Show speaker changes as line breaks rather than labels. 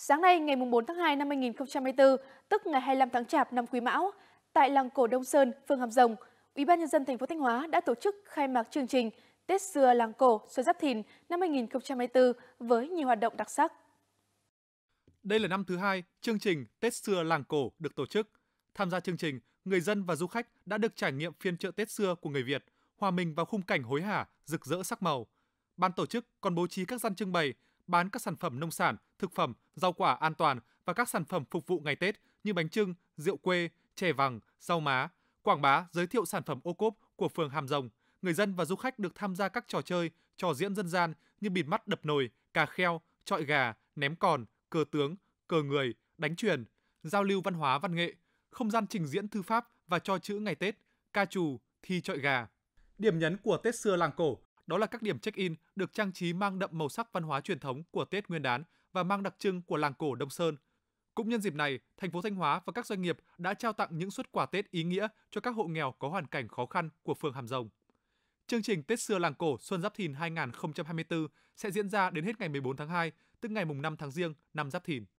Sáng nay ngày 4 tháng 2 năm 2024, tức ngày 25 tháng Chạp năm Quý Mão, tại làng cổ Đông Sơn, phường Hàm Rồng, Ủy ban nhân dân thành phố Thanh Hóa đã tổ chức khai mạc chương trình Tết xưa làng cổ xuân Giáp Thìn năm 2024 với nhiều hoạt động đặc sắc.
Đây là năm thứ hai chương trình Tết xưa làng cổ được tổ chức. Tham gia chương trình, người dân và du khách đã được trải nghiệm phiên chợ Tết xưa của người Việt, hòa mình vào khung cảnh hối hả, rực rỡ sắc màu. Ban tổ chức còn bố trí các gian trưng bày, bán các sản phẩm nông sản, thực phẩm, rau quả an toàn và các sản phẩm phục vụ ngày Tết như bánh trưng, rượu quê, chè vàng, rau má, quảng bá giới thiệu sản phẩm ô cốp của phường Hàm Rồng. Người dân và du khách được tham gia các trò chơi, trò diễn dân gian như bịt mắt đập nồi, cà kheo, trọi gà, ném còn, cờ tướng, cờ người, đánh truyền, giao lưu văn hóa văn nghệ, không gian trình diễn thư pháp và cho chữ ngày Tết, ca trù, thi trọi gà. Điểm nhấn của Tết xưa làng cổ đó là các điểm check-in được trang trí mang đậm màu sắc văn hóa truyền thống của Tết Nguyên đán và mang đặc trưng của làng cổ Đông Sơn. Cũng nhân dịp này, thành phố Thanh Hóa và các doanh nghiệp đã trao tặng những suất quà Tết ý nghĩa cho các hộ nghèo có hoàn cảnh khó khăn của phường Hàm Rồng. Chương trình Tết xưa làng cổ Xuân Giáp Thìn 2024 sẽ diễn ra đến hết ngày 14 tháng 2, tức ngày mùng 5 tháng Giêng năm Giáp Thìn.